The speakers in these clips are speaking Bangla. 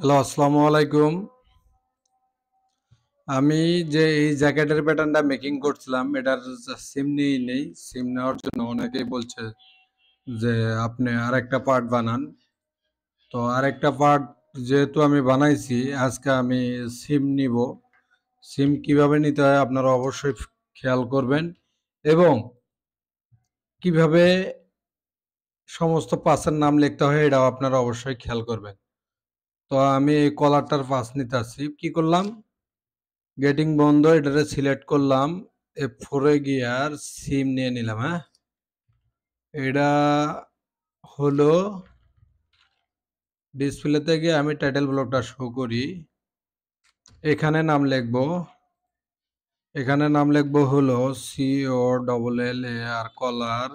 হ্যালো আসসালামু আলাইকুম আমি যে এই জ্যাকেটের প্যাটার্নটা মেকিং করছিলাম এটার সিম নিয়ে নেই সিম নেওয়ার জন্য অনেকেই বলছে যে আপনি আরেকটা পার্ট বানান তো আর একটা পার্ট যেহেতু আমি বানাইছি আজকে আমি সিম নিব সিম কিভাবে নিতে হয় আপনারা অবশ্যই খেয়াল করবেন এবং কিভাবে সমস্ত পাসের নাম লিখতে হয় এটাও আপনারা অবশ্যই খেয়াল করবেন তো আমি এই কলারটার পাস নিতে আসছি কী করলাম গেটিং বন্ধ এটারে সিলেক্ট করলাম এফ ফোরে গিয়ার সিম নিয়ে নিলাম হ্যাঁ এটা হলো ডিসপ্লেতে গিয়ে আমি টাইটেল ব্লকটা শো করি এখানে নাম লিখব এখানে নাম লিখব হলো C O double L A R collar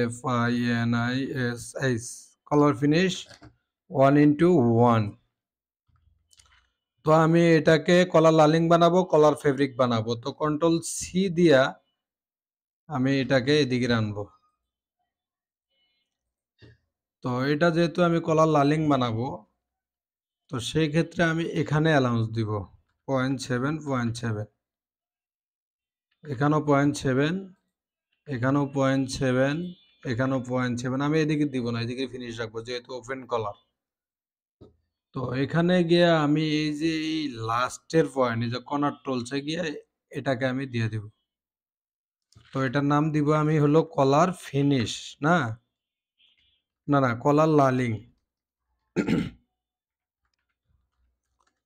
F I N I S H collar finish one into one তো আমি এটাকে কলার লালিং বানাবো কলার ফেব্রিক বানাবো তো কন্ট্রোল সি দিয়া আমি এটাকে এদিকে আনবো তো এটা যেহেতু আমি কলার লালিং বানাবো তো সেই ক্ষেত্রে আমি এখানে অ্যালাউন্স দিব পয়েন্ট সেভেন পয়েন্ট সেভেন এখানেও পয়েন্ট সেভেন এখানেও পয়েন্ট সেভেন এখানেও পয়েন্ট সেভেন আমি এদিকে দিব না এদিকে ফিনিশ রাখবো যেহেতু ওপেন কলার তো এখানে গিয়ে আমি এই যে এই লাস্টের পয়েন্ট যে কনার টলছে গিয়ে এটাকে আমি দিয়ে দিব তো এটার নাম দিব আমি হলো কলার ফিনিশ না না না collar lining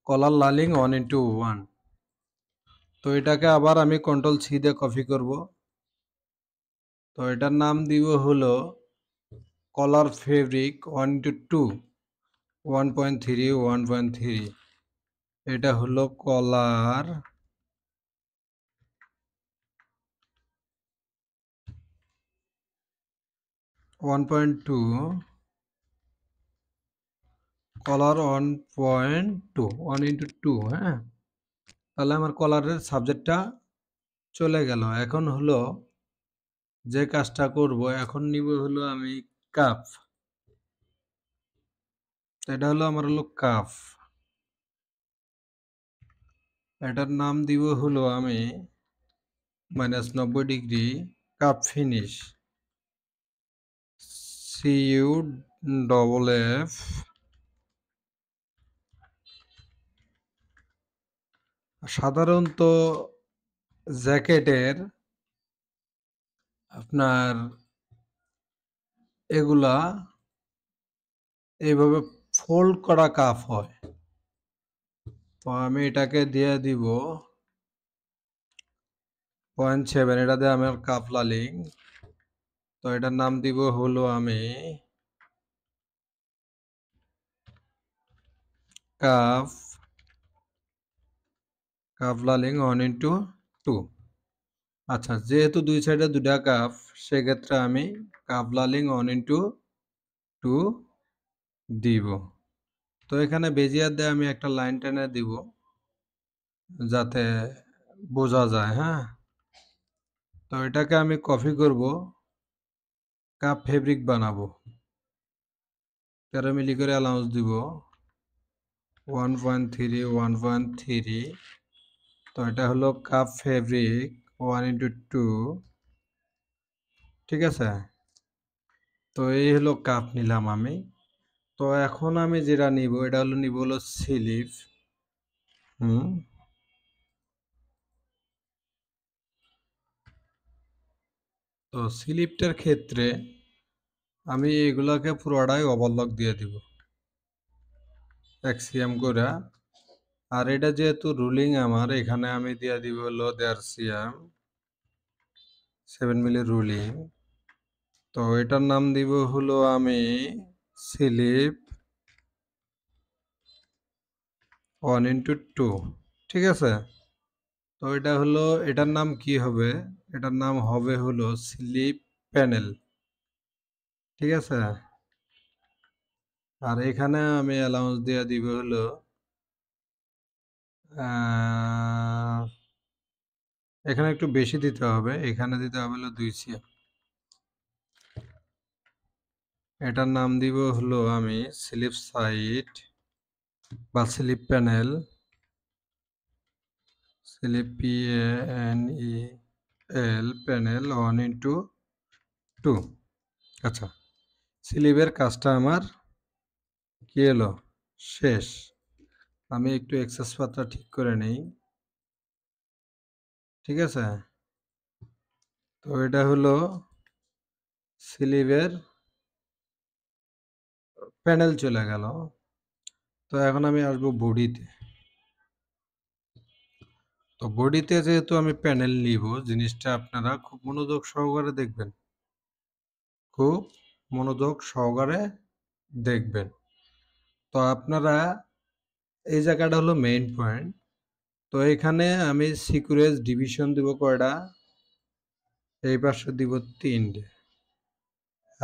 collar lining one into one তো এটাকে আবার আমি কন্ট্রোল সি দিয়ে কপি করব তো এটার নাম দিব হলো collar fabric one into two one point three one point three এটা হলো collar one point two collar one point two one into two হ্যাঁ তাহলে আমার কলারের সাবজেক্টটা চলে গেল এখন হলো যে কাজটা করব এখন নিব হলো আমি কাপ এটা হলো আমার হলো কাফ এটার নাম দিব হলো আমি মাইনাস নব্বই degree cuff finish C U double F সাধারণত জ্যাকেটের আপনার এগুলা এইভাবে ফোল্ড করা কাপ হয় তো আমি এটাকে দিয়ে দিব পয়েন্ট সেভেন এটা দিয়ে আমার কাপলা লালিং তো এটার নাম দিব হলো আমি cuff cuff lining one into two আচ্ছা যেহেতু দুই সাইডে দুটা কাপ সেক্ষেত্রে আমি cuff lining one into two দিব তো এখানে বেজিয়ার দিয়ে আমি একটা লাইন টেনে দিব যাতে বোঝা যায় হ্যাঁ তো এটাকে আমি কপি করব কাপ ফেব্রিক বানাবো তেরো মিলি করে অ্যালাউন্স দিব one point three one point three তো এটা হলো cuff fabric one into two ঠিক আছে তো এই হলো কাপ নিলাম আমি তো এখন আমি যেটা নিব এটা হলো নিব হলো সিলিপ হুম তো সিলিপটার ক্ষেত্রে আমি এগুলাকে পুরোটাই ওভারলক দিয়ে দিব এক্সিএম করে আর এটা যেহেতু রুলিং আমার এখানে আমি দিয়ে দিব হলো দেড়শিয়াম সেভেন মিলি রুলিং তো এটার নাম দিব হলো আমি স্লিপ ওয়ান ইন্টু টু ঠিক আছে তো এটা হলো এটার নাম কি হবে এটার নাম হবে হলো স্লিপ প্যানেল ঠিক আছে আর এখানে আমি অ্যালাউন্স দিয়ে দিব হলো এখানে একটু বেশি দিতে হবে এখানে দিতে হবে হলো দুই সিএম এটার নাম দিব হলো আমি স্লিপ সাইট বা sleeve panel sleeve P N E L panel one into two আচ্ছা স্লিপের কাজটা আমার কি এলো শেষ আমি একটু এক্সেস পাতা ঠিক করে নেই ঠিক আছে তো এটা হলো স্লিপের প্যানেল চলে গেল তো এখন আমি আসবো বডিতে তো বডিতে যেহেতু আমি প্যানেল নিব জিনিসটা আপনারা খুব মনোযোগ সহকারে দেখবেন খুব মনোযোগ সহকারে দেখবেন তো আপনারা এই জায়গাটা হলো মেইন পয়েন্ট তো এখানে আমি সিকুরেজ ডিভিশন দিব কয়টা এই পাশে দিব তিনটে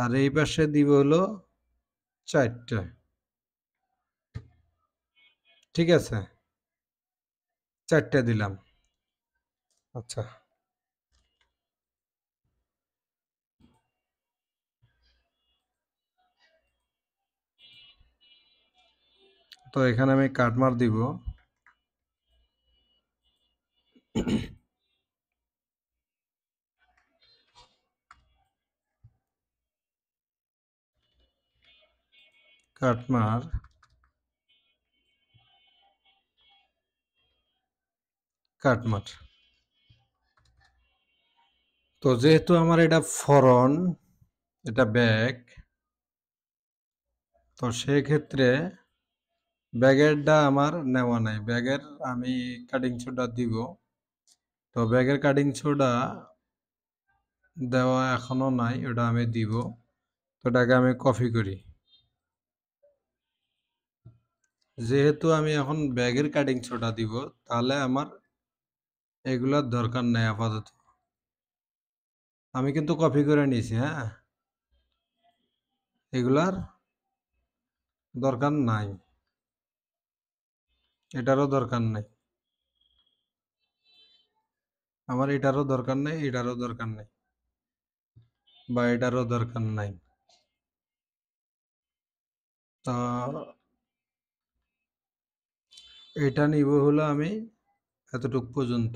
আর এই পাশে দিব হলো চারটা ঠিক আছে চারটা দিলাম আচ্ছা তো এখানে আমি কাটমার দিব কাটমার কাটমার তো যেহেতু আমার এটা ফরন এটা ব্যাগ তো সেক্ষেত্রে ব্যাগেরটা আমার নেওয়া নাই ব্যাগের আমি কাটিং ছোটা দিব তো ব্যাগের কাটিং ছোটা দেওয়া এখনও নাই ওটা আমি দিব তো ওটাকে আমি কপি করি যেহেতু আমি এখন ব্যাগের কাটিং ছোটা দিব তাহলে আমার এগুলার দরকার নেই আপাতত আমি কিন্তু কপি করে নিয়েছি হ্যাঁ এগুলার দরকার নাই এটারও দরকার নেই আমার এটারও দরকার নেই এটারও দরকার নেই বা এটারও দরকার নাই তা এটা নিব হলো আমি এতটুক পর্যন্ত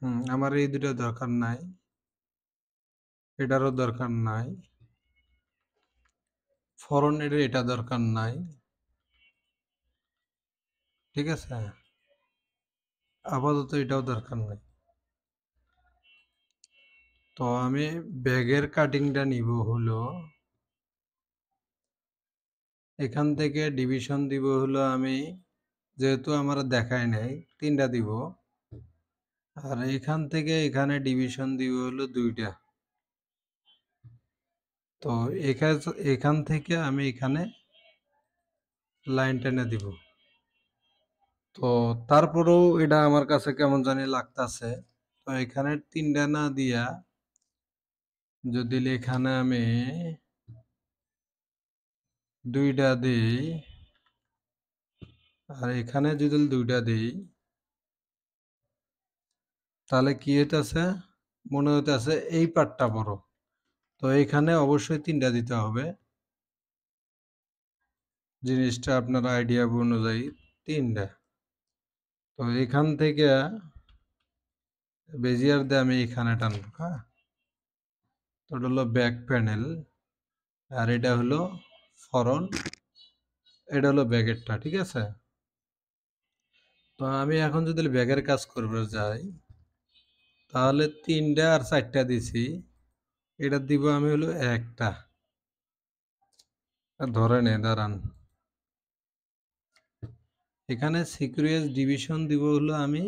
হুম আমার এই দুটো দরকার নাই এটারও দরকার নাই ফরন এর এটা দরকার নাই ঠিক আছে আপাতত এটাও দরকার নাই তো আমি ব্যাগের কাটিংটা নিব হলো এখান থেকে ডিভিশন দিব হলো আমি যেহেতু আমার দেখায় নাই তিনটা দিব আর এখান থেকে এখানে ডিভিশন দিব হলো দুইটা তো এখান থেকে আমি এখানে লাইন টেনে দিব তো তারপরেও এটা আমার কাছে কেমন জানি লাগতেছে তো এখানে তিনটা না দিয়া যদি লেখানে আমি দুইটা দিই আর এখানে যদি দুইটা দিই তাহলে কি হইতেছে মনে হইতেছে এই পাটটা বড় তো এখানে অবশ্যই তিনটা দিতে হবে জিনিসটা আপনার আইডিয়া অনুযায়ী তিনটা তো এখান থেকে বেজিয়ার দিয়ে আমি এখানে টানবো হ্যাঁ ওটা হলো ব্যাক প্যানেল আর এটা হলো ফরন এটা হলো ব্যাগেরটা ঠিক আছে তো আমি এখন যদি ব্যাগের কাজ করবো যাই তাহলে তিনটা আর চারটা দিছি এটা দিব আমি হলো একটা ধরে নে দাঁড়ান এখানে সিকিউরিয়াস ডিভিশন দিব হলো আমি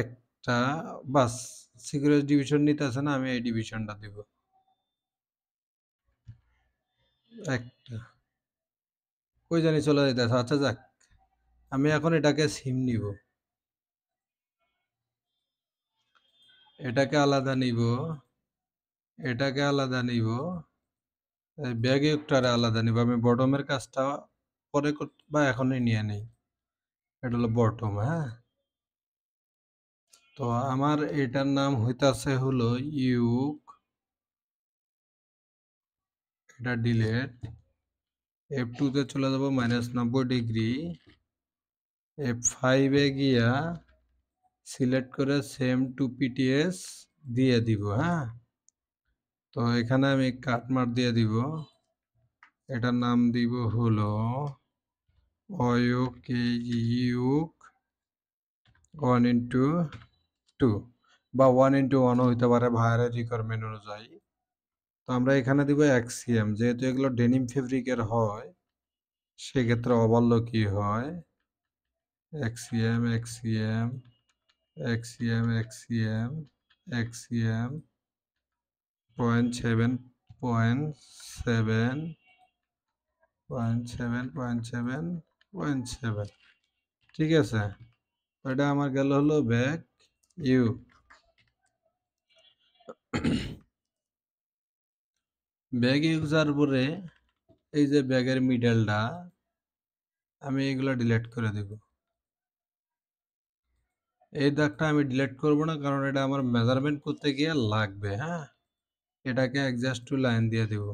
একটা বাস সিকিউরিটি ডিভিশন নিতে আছে না আমি এই ডিভিশনটা দিব একটা ওই জানি চলে যেতে আচ্ছা যাক আমি এখন এটাকে সিম নিব এটাকে আলাদা নিব এটাকে আলাদা নিব ব্যাগে ইউকটারে আলাদা নিব আমি বটমের কাজটা পরে বা এখনই নিয়ে নিই এটা হলো বটম হ্যাঁ তো আমার এটার নাম হইতাছে হলো ইউক এটা ডিলেট এফ টুতে চলে যাব মাইনাস নব্বই ডিগ্রি এফ ফাইভে গিয়া সিলেক্ট করে সেম টু পিটিএস দিয়ে দিব হ্যাঁ তো এখানে আমি কাটমার দিয়ে দিব এটার নাম দিব হলো yoke yoke one into two বা ওয়ান ইন্টু ওয়ানও হইতে পারে ভাইয়ের রিকোয়ারমেন্ট অনুযায়ী তো আমরা এখানে দিব এক্সিএম যেহেতু এগুলো ডেনিম ফেব্রিকের হয় সেক্ষেত্রে অবাল্য কি হয় এক্সিএম এক্সিএম এক্সিএম এক্সিএম এক্সিএম point seven point seven point seven point seven point seven ঠিক আছে এটা আমার গেল হলো ব্যাগ ইউ ব্যাগ ইউজার পরে এই যে ব্যাগের মিডেলটা আমি এগুলো ডিলেট করে দেব এই দাগটা আমি ডিলেট করব না কারণ এটা আমার মেজারমেন্ট করতে গিয়ে লাগবে হ্যাঁ এটাকে অ্যাডজাস্ট টু লাইন দিয়ে দেব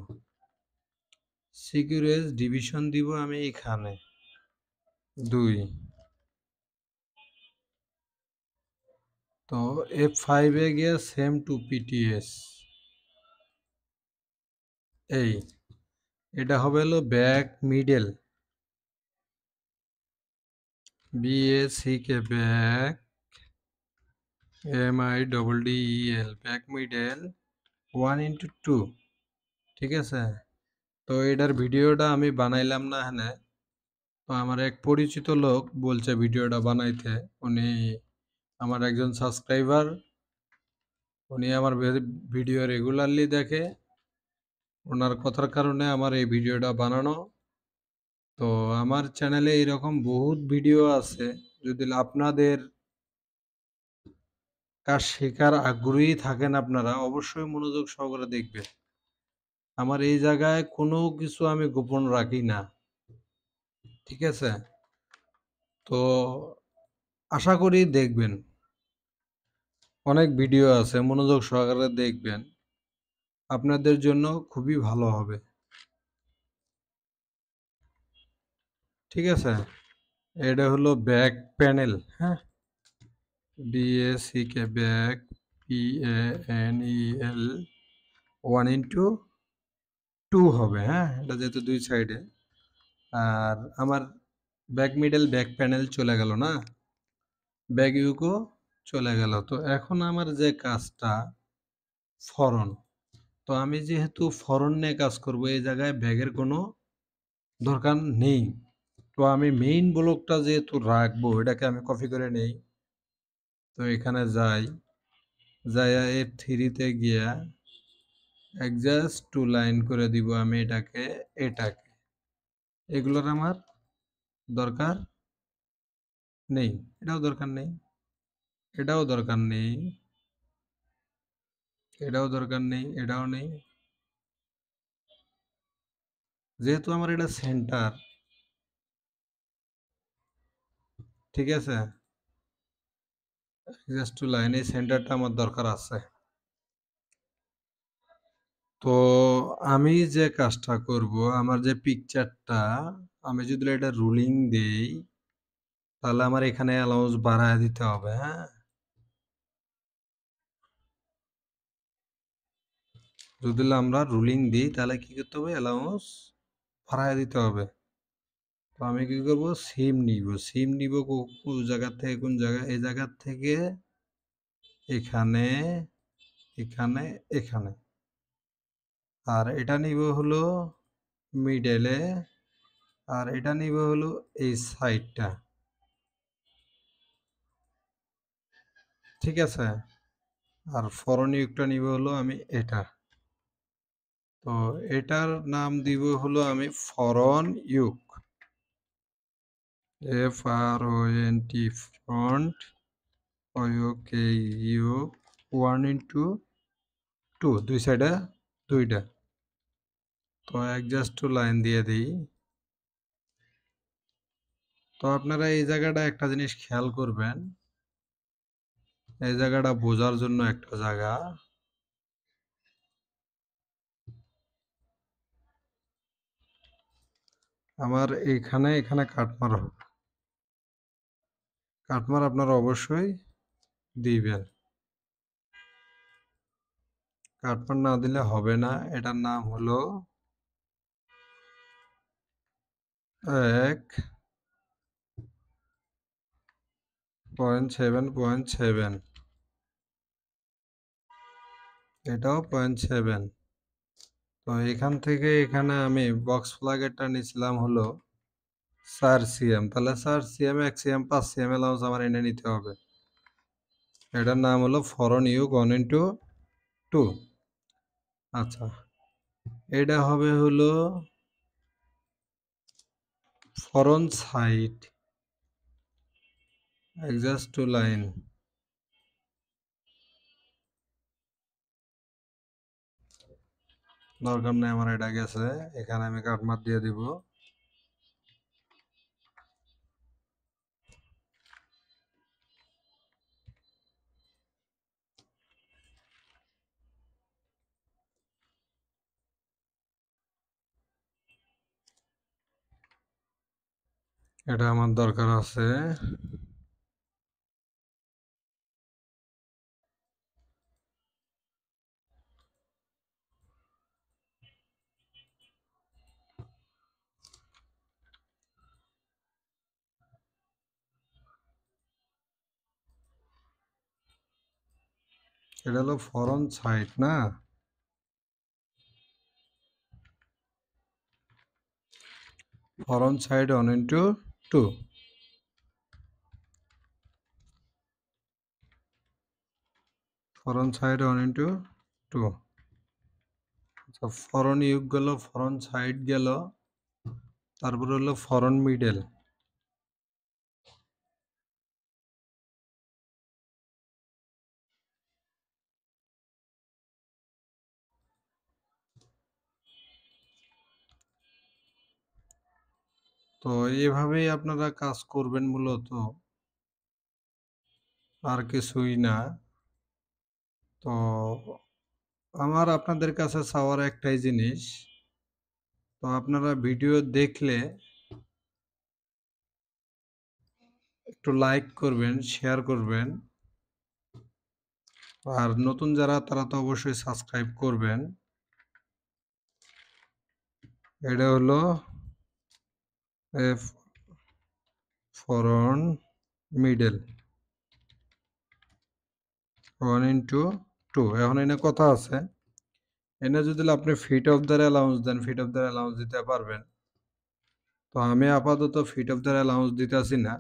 সিকিউরেজ ডিভিশন দিব আমি এখানে দুই তো এফ ফাইভে গিয়ে সেম টু পিটিএস এই এটা হবে হলো back middle B A C K back M I double D L back middle one into two ঠিক আছে তো এটার ভিডিওটা আমি বানাইলাম না হ্যাঁ তো আমার এক পরিচিত লোক বলছে ভিডিওটা বানাইতে উনি আমার একজন সাবস্ক্রাইবার উনি আমার ভিডিও রেগুলারলি দেখে ওনার কথার কারণে আমার এই ভিডিওটা বানানো তো আমার চ্যানেলে এরকম বহুত ভিডিও আছে যদি আপনাদের কাজ শেখার আগ্রহী থাকেন আপনারা অবশ্যই মনোযোগ সহকারে দেখবেন আমার এই জায়গায় কোনো কিছু আমি গোপন রাখি না ঠিক আছে তো আশা করি দেখবেন অনেক ভিডিও আছে মনোযোগ সহকারে দেখবেন আপনাদের জন্য খুবই ভালো হবে ঠিক আছে এটা হলো ব্যাক প্যানেল হ্যাঁ C K back P N E L one into two হবে হ্যাঁ এটা যেহেতু দুই সাইডে আর আমার ব্যাক মিডল ব্যাক প্যানেল চলে গেল না ব্যাগিউকো ইউকো চলে গেল তো এখন আমার যে কাজটা ফরন তো আমি যেহেতু ফরন নিয়ে কাজ করব এই জায়গায় ব্যাগের কোনো দরকার নেই তো আমি মেইন ব্লকটা যেহেতু রাখবো এটাকে আমি কপি করে নেই তো এখানে যাই যাইয়া এফ থ্রিতে গিয়া অ্যাডজাস্ট টু লাইন করে দিব আমি এটাকে এটাকে এগুলোর আমার দরকার নেই এটাও দরকার নেই এটাও দরকার নেই এটাও দরকার নেই এটাও নেই যেহেতু আমার এটা সেন্টার ঠিক আছে জাস্ট টু লাইন এই সেন্টারটা আমার দরকার আছে তো আমি যে কাজটা করব আমার যে পিকচারটা আমি যদি এটা রুলিং দেই তাহলে আমার এখানে অ্যালাউন্স বাড়ায় দিতে হবে হ্যাঁ যদি আমরা রুলিং দিই তাহলে কি করতে হবে অ্যালাউন্স বাড়ায় দিতে হবে তো আমি কি করব সিম নিব সিম নিব কোন জায়গা থেকে কোন জায়গা এই জায়গা থেকে এখানে এখানে এখানে আর এটা নিব হলো মিডেলে আর এটা নিব হলো এই সাইডটা ঠিক আছে আর ফরন ইউকটা নিব হলো আমি এটা তো এটার নাম দিব হলো আমি front yoke F R O N T front K U one into two দুই সাইডে দুইটা তো অ্যাডজাস্ট টু লাইন দিয়ে দিই তো আপনারা এই জায়গাটা একটা জিনিস খেয়াল করবেন এই জায়গাটা বোঝার জন্য একটা জায়গা আমার এখানে এখানে কাটমার কাঠমার কাটমার আপনারা অবশ্যই দিবেন কাটমার না দিলে হবে না এটার নাম হলো এক পয়েন্ট সেভেন পয়েন্ট সেভেন এটাও পয়েন্ট সেভেন তো এখান থেকে এখানে আমি বক্স ফ্লাগেরটা নিয়েছিলাম হলো সার সিএম তাহলে সার সিএম এক সিএম পাঁচ সিএম অ্যালাউন্স আমার এনে নিতে হবে এটার নাম হলো front yoke one into two আচ্ছা এটা হবে হলো ফরন সাইট এক্সাস্ট টু লাইন দরকার নেই আমার এটা গেছে এখানে আমি কাটমার দিয়ে দিব এটা আমার দরকার আছে সেটা হলো ফরন সাইট না front side one into two front side one into two আচ্ছা ফরন ইউগ গেল ফরন সাইড গেল তারপরে হলো ফরন মিডেল তো এভাবেই আপনারা কাজ করবেন মূলত আর কিছুই না তো আমার আপনাদের কাছে চাওয়ার একটাই জিনিস তো আপনারা ভিডিও দেখলে একটু লাইক করবেন শেয়ার করবেন আর নতুন যারা তারা তো অবশ্যই সাবস্ক্রাইব করবেন এটা হলো front middle one into two এখন এনে কথা আছে এনে যদি আপনি ফিট অফ দ্য অ্যালাউন্স দেন ফিট অফ দ্য অ্যালাউন্স দিতে পারবেন তো আমি আপাতত ফিট অফ দ্য অ্যালাউন্স দিতেছি না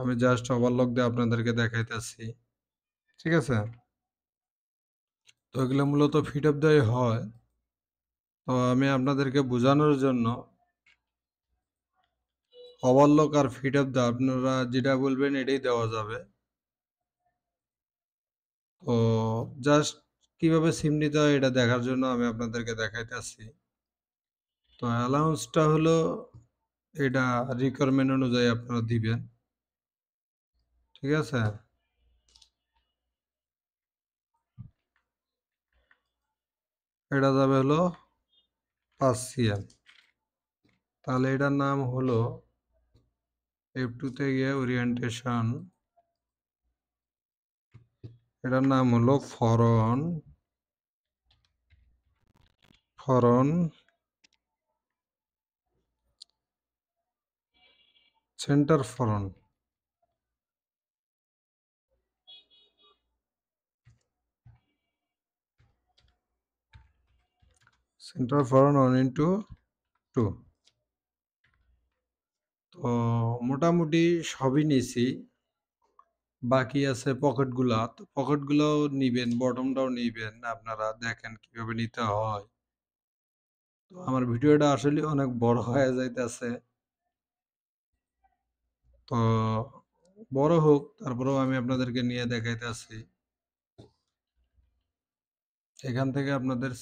আমি জাস্ট ওভারলক দিয়ে আপনাদেরকে দেখাইতেছি ঠিক আছে তো এগুলো মূলত ফিট অফ দ্য হয় তো আমি আপনাদেরকে বোঝানোর জন্য লোক আর ফিট অফ দা আপনারা যেটা বলবেন এটাই দেওয়া যাবে তো জাস্ট কিভাবে সিম নিতে হয় এটা দেখার জন্য আমি আপনাদেরকে দেখাইতেছি তো অ্যালাউন্সটা হলো এটা রিকোয়ারমেন্ট অনুযায়ী আপনারা দিবেন ঠিক আছে এটা যাবে হলো পাঁচ সিএম তাহলে এটার নাম হলো স্টেপ টুতে গিয়ে ওরিয়েন্টেশন এটার নাম হলো front front center front center front one into two তো মোটামুটি সবই নিছি বাকি আছে পকেটগুলা তো পকেটগুলাও নিবেন বটমটাও নিবেন আপনারা দেখেন কিভাবে নিতে হয় তো আমার ভিডিওটা আসলে অনেক বড় হয়ে যাইতেছে তো বড় হোক তারপরেও আমি আপনাদেরকে নিয়ে দেখাইতেছি এখান থেকে আপনাদের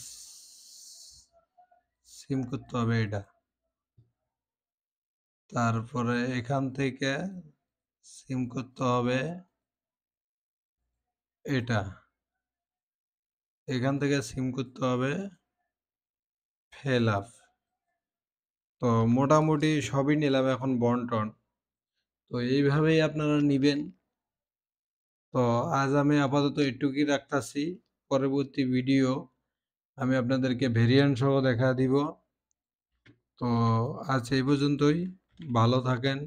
সিম করতে হবে এটা তারপরে এখান থেকে সিম করতে হবে এটা এখান থেকে সিম করতে হবে ফেলাফ তো মোটামুটি সবই নিলাম এখন বন্টন তো এইভাবেই আপনারা নিবেন তো আজ আমি আপাতত এটুকুই রাখতেছি পরবর্তী ভিডিও আমি আপনাদেরকে ভেরিয়েন্ট সহ দেখা দিব তো আজ এই পর্যন্তই ভালো থাকেন